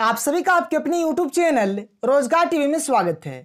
आप सभी का आपके अपने YouTube चैनल रोजगार टीवी में स्वागत है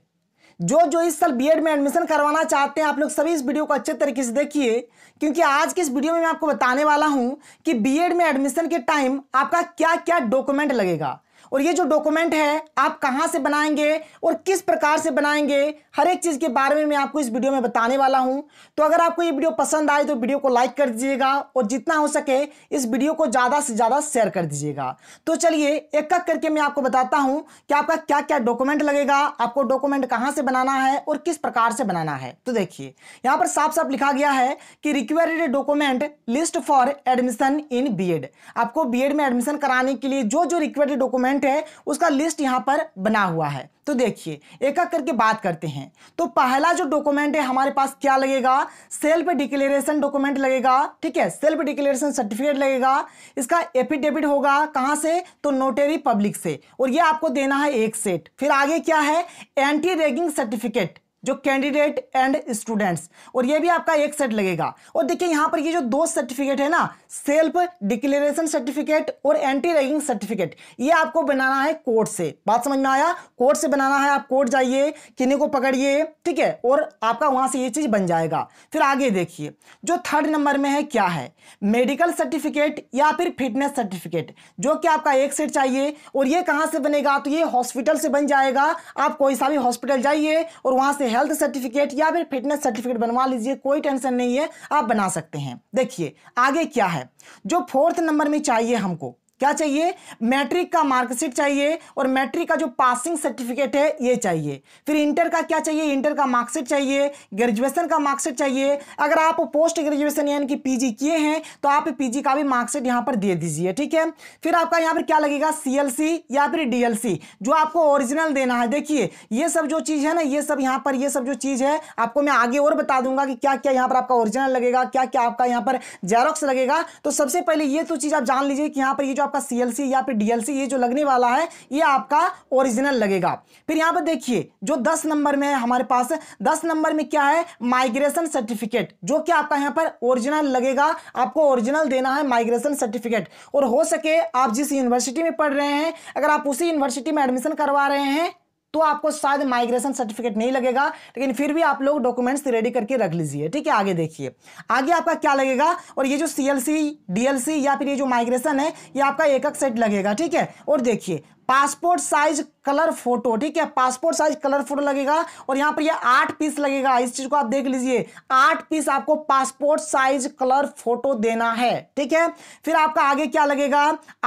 जो जो इस साल बीएड में एडमिशन करवाना चाहते हैं आप लोग सभी इस वीडियो को अच्छे तरीके से देखिए क्योंकि आज के इस वीडियो में मैं आपको बताने वाला हूं कि बीएड में एडमिशन के टाइम आपका क्या क्या डॉक्यूमेंट लगेगा और ये जो डॉक्यूमेंट है आप कहाँ से बनाएंगे और किस प्रकार से बनाएंगे हर एक चीज़ के बारे में मैं आपको इस वीडियो में बताने वाला हूँ तो अगर आपको ये वीडियो पसंद आए तो वीडियो को लाइक कर दीजिएगा और जितना हो सके इस वीडियो को ज़्यादा से ज़्यादा शेयर कर दीजिएगा तो चलिए एक एक करके मैं आपको बताता हूँ कि आपका क्या क्या डॉक्यूमेंट लगेगा आपको डॉक्यूमेंट कहाँ से बनाना है और किस प्रकार से बनाना है तो देखिए यहाँ पर साफ साफ लिखा गया है कि required document list for admission in B आपको बी में एडमिशन कराने के लिए जो जो रिक्वायर्ड डॉक्यूमेंट स्टूडेंट है उसका लिस्ट यहाँ पर बना हुआ है तो देखिए एक एक करके बात करते हैं तो पहला जो डॉक्यूमेंट है हमारे पास क्या लगेगा सेल्फ डिक्लेरेशन डॉक्यूमेंट लगेगा ठीक है सेल्फ डिक्लेरेशन सर्टिफिकेट लगेगा इसका एफिडेविट होगा कहाँ से तो नोटरी पब्लिक से और ये आपको देना है एक सेट फिर आगे क्या है एंटी रेगिंग सर्टिफिकेट जो कैंडिडेट एंड स्टूडेंट्स और ये भी आपका एक सेट लगेगा और देखिए यहाँ पर ये जो दो सर्टिफिकेट है ना सेल्फ डिक्लेरेशन सर्टिफिकेट और एंटी रैगिंग सर्टिफिकेट ये आपको बनाना है कोर्ट से बात समझ में आया कोर्ट से बनाना है आप कोर्ट जाइए किन्हीं को पकड़िए ठीक है और आपका वहां से ये चीज़ बन जाएगा फिर आगे देखिए जो थर्ड नंबर में है क्या है मेडिकल सर्टिफिकेट या फिर फिटनेस सर्टिफिकेट जो कि आपका एक सेट चाहिए और ये कहां से बनेगा तो ये हॉस्पिटल से बन जाएगा आप कोई सा भी हॉस्पिटल जाइए और वहां से हेल्थ सर्टिफिकेट या फिर फिटनेस सर्टिफिकेट बनवा लीजिए कोई टेंशन नहीं है आप बना सकते हैं देखिए आगे क्या है जो फोर्थ नंबर में चाहिए हमको क्या चाहिए मैट्रिक का मार्कशीट चाहिए और मैट्रिक का जो पासिंग सर्टिफिकेट है ये चाहिए फिर इंटर का क्या चाहिए इंटर का मार्कशीट चाहिए ग्रेजुएशन का मार्कशीट चाहिए अगर आप पोस्ट ग्रेजुएशन यानी कि पीजी किए हैं तो आप पीजी का भी मार्कशीट यहाँ पर दे दीजिए ठीक है फिर आपका यहाँ पर क्या लगेगा सीएलसी या फिर डीएलसी जो आपको ओरिजिनल देना है देखिए ये सब जो चीज़ है ना ये सब यहाँ पर ये सब जो चीज़ है आपको मैं आगे और बता दूंगा कि क्या क्या यहाँ पर आपका ओरिजिनल लगेगा क्या क्या आपका यहाँ पर जेरोक्स लगेगा तो सबसे पहले ये तो चीज़ आप जान लीजिए कि यहाँ पर ये जो आप आपका सीएलसी या फिर डीएलसी ये जो लगने वाला है ये आपका ओरिजिनल लगेगा फिर यहाँ पर देखिए जो दस नंबर में है हमारे पास दस नंबर में क्या है माइग्रेशन सर्टिफिकेट जो कि आपका यहाँ पर ओरिजिनल लगेगा आपको ओरिजिनल देना है माइग्रेशन सर्टिफिकेट और हो सके आप जिस यूनिवर्सिटी में पढ़ रहे हैं अगर आप उसी यूनिवर्सिटी में एडमिशन करवा रहे हैं तो आपको शायद माइग्रेशन सर्टिफिकेट नहीं लगेगा लेकिन फिर भी आप लोग डॉक्यूमेंट्स रेडी करके रख लीजिए ठीक है आगे देखिए आगे आपका क्या लगेगा और ये जो सी एल या फिर ये जो माइग्रेशन है ये आपका एक एक सेट लगेगा ठीक है और देखिए पासपोर्ट साइज कलर फोटो ठीक है पासपोर्ट साइज कलर फोटो लगेगा और यहाँ पर ये आठ पीस लगेगा इस चीज को आप देख लीजिए आठ पीस आपको पासपोर्ट साइज कलर फोटो देना है ठीक है फिर आपका आगे क्या लगेगा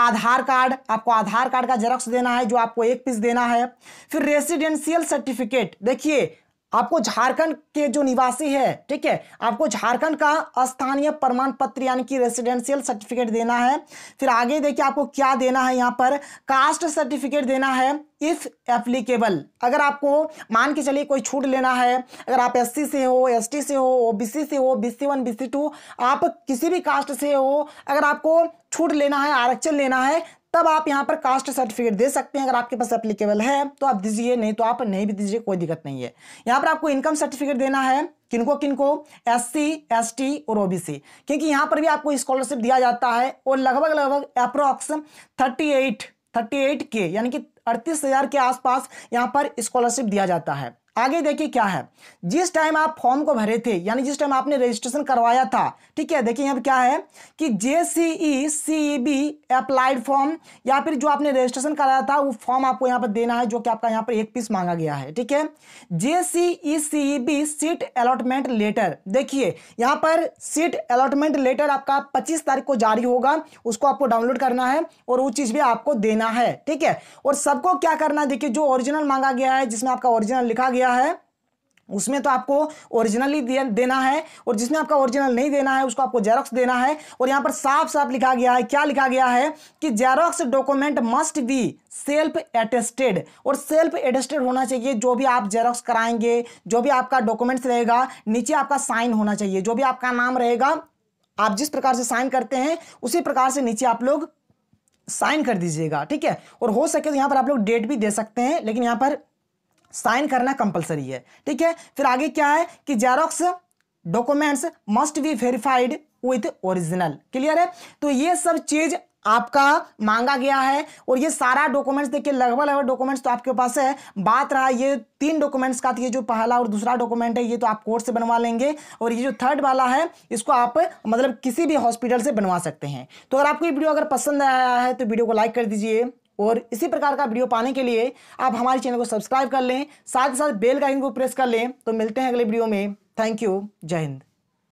आधार कार्ड आपको आधार कार्ड का जेरोक्स देना है जो आपको एक पीस देना है फिर रेसिडेंशियल सर्टिफिकेट देखिए आपको झारखंड के जो निवासी है ठीक है आपको झारखंड का स्थानीय प्रमाण पत्र यानी कि रेसिडेंशियल सर्टिफिकेट देना है फिर आगे देखिए आपको क्या देना है यहाँ पर कास्ट सर्टिफिकेट देना है इफ एप्लीकेबल अगर आपको मान के चलिए कोई छूट लेना है अगर आप एस से हो एस से हो ओ से हो बी सी वन आप किसी भी कास्ट से हो अगर आपको छूट लेना है आरक्षण लेना है तब आप यहाँ पर कास्ट सर्टिफिकेट दे सकते हैं अगर आपके पास अप्लीकेबल है तो आप दीजिए नहीं तो आप नहीं भी दीजिए कोई दिक्कत नहीं है यहाँ पर आपको इनकम सर्टिफिकेट देना है किनको किनको एस सी एस टी और ओबीसी क्योंकि यहाँ पर भी आपको स्कॉलरशिप दिया जाता है और लगभग लगभग approx thirty eight thirty eight के यानी कि अड़तीस हज़ार के आसपास यहाँ पर स्कॉलरशिप दिया जाता है आगे देखिए क्या है जिस टाइम आप फॉर्म को भरे थे यानी जिस टाइम आपने रजिस्ट्रेशन करवाया था ठीक है देखिए यहाँ पे क्या है कि J C E C E B applied form या फिर जो आपने रजिस्ट्रेशन कराया था वो फॉर्म आपको यहाँ पर देना है जो कि आपका यहाँ पर एक पीस मांगा गया है ठीक है J C E C E B seat allotment letter देखिए यहाँ पर सीट अलॉटमेंट लेटर आपका पच्चीस तारीख को जारी होगा उसको आपको डाउनलोड करना है और वो चीज़ भी आपको देना है ठीक है और सबको क्या करना है देखिए जो ओरिजिनल मांगा गया है जिसमें आपका ओरिजिनल लिखा गया गया है उसमें तो आपको ओरिजिनली देना है और जिसमें आपका ओरिजिनल नहीं देना है उसको आपको जेरोक्स देना है और यहाँ पर साफ साफ लिखा गया है क्या लिखा गया है कि xerox document must be self attested और सेल्फ एटेस्टेड होना चाहिए जो भी आप जेरोक्स कराएंगे जो भी आपका डॉक्यूमेंट्स रहेगा नीचे आपका साइन होना चाहिए जो भी आपका नाम रहेगा आप जिस प्रकार से साइन करते हैं उसी प्रकार से नीचे आप लोग साइन कर दीजिएगा ठीक है और हो सके तो यहाँ पर आप लोग डेट भी दे सकते हैं लेकिन यहाँ पर साइन करना कंपलसरी है ठीक है फिर आगे क्या है कि xerox documents must be verified with original clear है तो ये सब चीज आपका मांगा गया है और ये सारा डॉक्यूमेंट्स देखिए लगभग लगभग डॉक्यूमेंट्स तो आपके पास है बात रहा ये तीन डॉक्यूमेंट्स का ये जो पहला और दूसरा डॉक्यूमेंट है ये तो आप कोर्ट से बनवा लेंगे और ये जो थर्ड वाला है इसको आप मतलब किसी भी हॉस्पिटल से बनवा सकते हैं तो अगर आपको ये वीडियो अगर पसंद आया है तो वीडियो को लाइक कर दीजिए और इसी प्रकार का वीडियो पाने के लिए आप हमारे चैनल को सब्सक्राइब कर लें साथ ही साथ बेल का आइकन को प्रेस कर लें तो मिलते हैं अगले वीडियो में थैंक यू जय हिंद